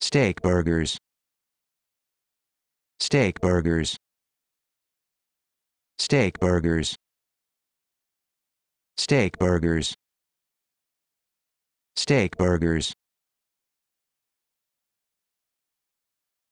Steak burgers. Steak burgers. Steak burgers. Steak burgers. Steak burgers.